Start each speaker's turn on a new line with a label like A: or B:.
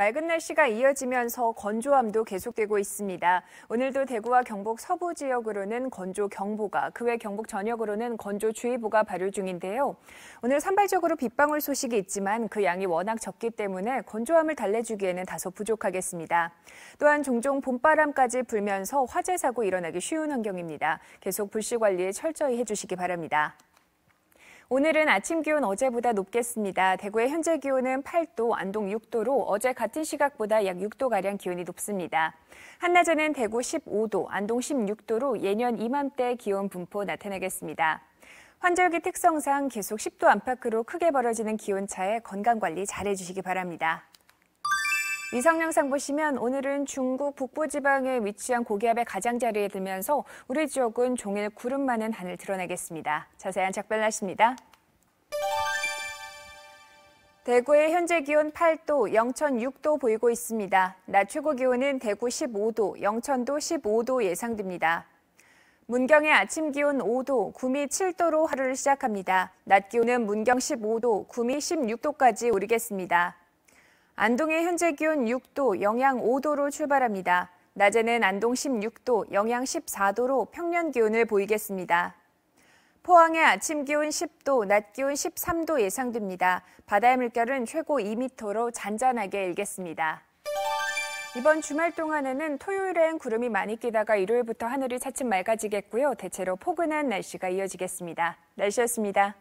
A: 맑은 날씨가 이어지면서 건조함도 계속되고 있습니다. 오늘도 대구와 경북 서부 지역으로는 건조 경보가, 그 외 경북 전역으로는 건조 주의보가 발효 중인데요. 오늘 산발적으로 빗방울 소식이 있지만 그 양이 워낙 적기 때문에 건조함을 달래주기에는 다소 부족하겠습니다. 또한 종종 봄바람까지 불면서 화재 사고 일어나기 쉬운 환경입니다. 계속 불씨 관리에 철저히 해주시기 바랍니다. 오늘은 아침 기온 어제보다 높겠습니다. 대구의 현재 기온은 8도, 안동 6도로 어제 같은 시각보다 약 6도가량 기온이 높습니다. 한낮에는 대구 15도, 안동 16도로 예년 이맘때 기온 분포 나타내겠습니다 환절기 특성상 계속 10도 안팎으로 크게 벌어지는 기온 차에 건강 관리 잘해주시기 바랍니다. 위성영상 보시면 오늘은 중국 북부 지방에 위치한 고기압의 가장자리에 들면서 우리 지역은 종일 구름 많은 하늘 드러나겠습니다. 자세한 작별날씨입니다. 대구의 현재 기온 8도, 영천 6도 보이고 있습니다. 낮 최고 기온은 대구 15도, 영천도 15도 예상됩니다. 문경의 아침 기온 5도, 구미 7도로 하루를 시작합니다. 낮 기온은 문경 15도, 구미 16도까지 오르겠습니다. 안동의 현재 기온 6도, 영향 5도로 출발합니다. 낮에는 안동 16도, 영향 14도로 평년 기온을 보이겠습니다. 포항의 아침 기온 10도, 낮 기온 13도 예상됩니다. 바다의 물결은 최고 2m로 잔잔하게 일겠습니다. 이번 주말 동안에는 토요일엔 구름이 많이 끼다가 일요일부터 하늘이 차츰 맑아지겠고요. 대체로 포근한 날씨가 이어지겠습니다. 날씨였습니다.